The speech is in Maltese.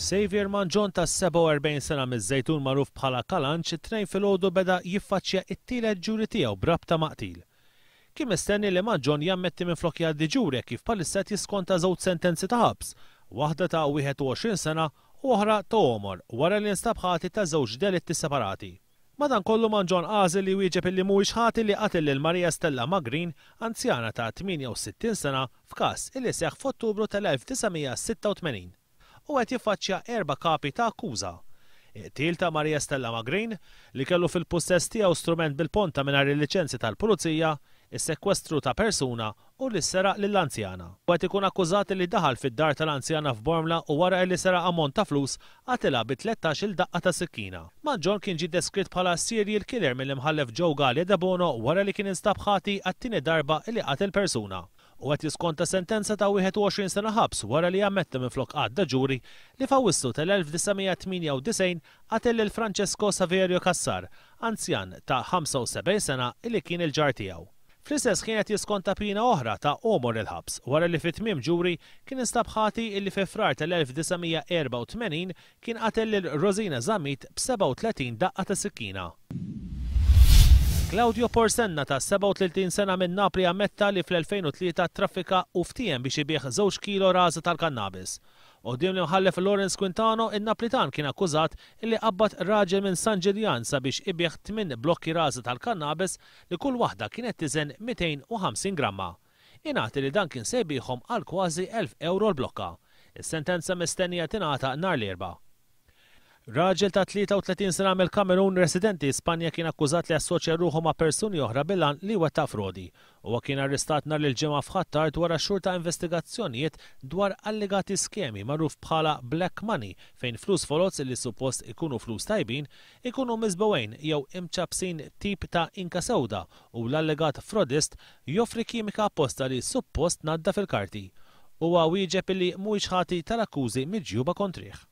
Xavier Manġon ta' 47 sena miż-żejtun magħruf bħala Kalanċ, it-trejn fil-ħodu beda jiffaċċja it-tielet ġuri tiegħu brabta maqtil. Kien mistenni li Manġon jammetti minn flokja jgħaddi ġuri kif palissat jiskonta żewġ sentenzi ta' ħabs, waħda ta' 21 sena u oħra ta' omor wara li nstabħati ta' żewġ delitti separati. Madan kollu Manġon għażel li wieġeb illi mhuwiex ħati li qatel lil Marija Stella Magrin, anzjana ta' 68 sena, f'każ illi seħ f'Ottubru tal-1986 u qed jiffaċċja erba' kapi ta' akkuża. Iqtil ta' Marija Stella Magrin li kellu fil-possess tiegħu strument bil-ponta mingħajr il-liċenzi tal-Pulizija, is-sekwestru ta' persuna u li sera lill-anzjana. U għet ikun akkużati li daħal fid-dar tal-anzjana f'Bormla u wara li sera ammont ta' flus għatila bi 13 daqqa ta' sikkina. Maġġor kien ġi deskritt bħala serial killer mill-imħallef Joe Galia Debono wara li kien instabħati għat-tieni darba li il persuna u għet jiskonta sentenza ta' 21 sena ħabs wara li għametta minn flok għadda ġuri li fawissu tal-1998 għatel il-Francesco Saverio Kassar, anzjan ta' 75 sena illi kien il-ġar tijaw. Fl-istess kienet jiskonta pina oħra ta' omor il-ħabs wara li fit-tmim ġuri kien instabħati illi fi frar tal-1984 kien qatel il-Rosina Zamit b-37 daqqa ta' sikkina. Claudio Porsenna ta' 37 sena minn napri ammetta li fl-2003 traffika u ftijem biex ibieħ 2 kilo raza tal-kannabis. U dim li mħallef Lorenz Quintano, il napritan kien akkużat li qabbat raġel minn San Ġiljan sabiex ibieħ 8 blokki raza tal-kannabis li kull waħda kienet tiżen 250 gramma. Inati li dan kien sebiħom għal kważi 1000 euro l-blokka. Is-sentenza mistennija tingħata nhar l-erba'. Raġel ta' 33 sena mill kamerun residenti Spanja kien akkużat li assoċja ruħu ma' persuni oħra bilan li huwa ta' frodi. Huwa kien arrestat nar il-ġimgħa f'Ħattar wara xhur ta' investigazzjonijiet dwar allegati skemi magħruf bħala black money fejn flus foloz li suppost ikunu flus tajbin ikunu miżbewejn jew imċabsin tip ta' inka sewda u l-allegat frodist joffri kimika apposta li suppost nadda fil-karti. Huwa wieġeb li mhuwiex ħati tal-akkużi miġjuba kontriħ.